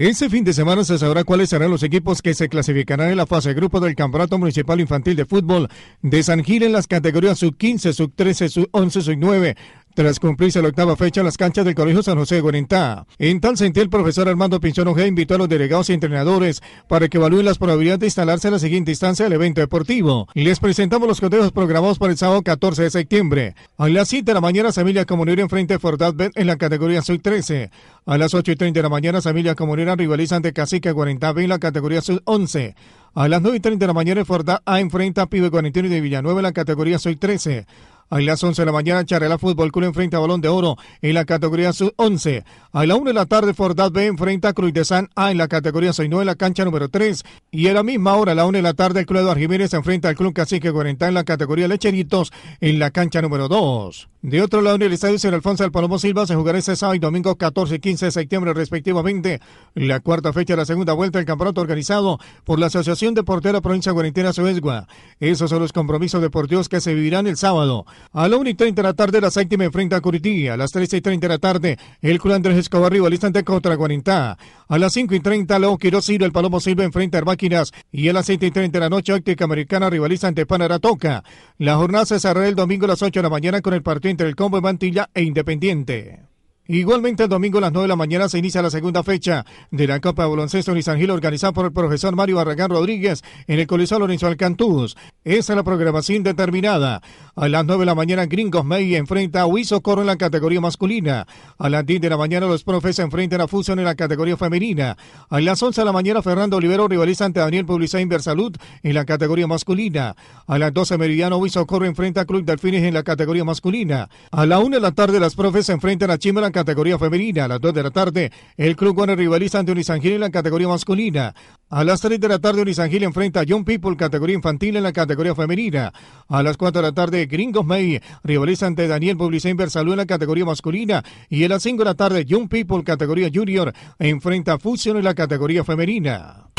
Este fin de semana se sabrá cuáles serán los equipos que se clasificarán en la fase de grupo del Campeonato Municipal Infantil de Fútbol de San Gil en las categorías sub-15, sub-13, sub-11, sub-9. Tras cumplirse la octava fecha en las canchas del Colegio San José de Guarintá, en tal sentido el profesor Armando Pinchón Ojea invitó a los delegados y entrenadores para que evalúen las probabilidades de instalarse a la siguiente instancia del evento deportivo. Les presentamos los conteos programados para el sábado 14 de septiembre. A las 7 de la mañana, Familia Comunera enfrente a B en la categoría Sub 13. A las 8 y 30 de la mañana, Familia Comunera rivaliza ante Cacique Guarintá B en la categoría Sub 11. A las 9 y 30 de la mañana, Fordat A enfrenta a Pibe 41 de Villanueva en la categoría Sub 13. A las 11 de la mañana, Charela Fútbol Club enfrenta a Balón de Oro en la categoría sub-11. A la 1 de la tarde, Fordad B enfrenta a Cruz de San A en la categoría sub-9 en la cancha número 3. Y a la misma hora, a la 1 de la tarde, el Club Eduardo enfrenta al Club Cacique 40 en la categoría Lecheritos en la cancha número 2. De otro lado, en el estadio San Alfonso del Palomo Silva se jugará este sábado y domingo 14 y 15 de septiembre, respectivamente, la cuarta fecha de la segunda vuelta del campeonato organizado por la Asociación Deportera Provincia Cuarentena Suezgua. Esos son los compromisos deportivos que se vivirán el sábado. A las 1 y 30 de la tarde, la séptima enfrenta a Curití. A las 13 y 30 de la tarde, el Club Andrés Escobar rivalista ante contra Guarintá. A las 5 y 30, León Quiroz el Palomo Silva enfrenta a Máquinas. Y a las 7 y 30 de la noche, Óptica Americana rivaliza ante Panaratoca. La jornada se cerrará el domingo a las 8 de la mañana con el partido entre el combo de Mantilla e Independiente. Igualmente el domingo a las 9 de la mañana se inicia la segunda fecha de la Copa de Baloncesto Unisangelo organizada por el profesor Mario Barragán Rodríguez en el Coliseo Lorenzo Alcantús. Esa es la programación determinada. A las 9 de la mañana Gringos May enfrenta a Huizo Coro en la categoría masculina. A las 10 de la mañana los profes se enfrentan a Fusion en la categoría femenina. A las 11 de la mañana Fernando Olivero rivaliza ante Daniel Publicá Inversalud en la categoría masculina. A las 12 meridiano Huizo Coro enfrenta a Club Delfines en la categoría masculina. A la 1 de la tarde las profes se enfrentan a Chimera categoría femenina. A las 2 de la tarde, el Club Warner rivaliza ante Unisangil en la categoría masculina. A las 3 de la tarde, Unisangil enfrenta a Young People, categoría infantil en la categoría femenina. A las 4 de la tarde, Gringos May rivaliza ante Daniel Publicén Versalú en la categoría masculina. Y a las 5 de la tarde, Young People, categoría junior, enfrenta a Fusion en la categoría femenina.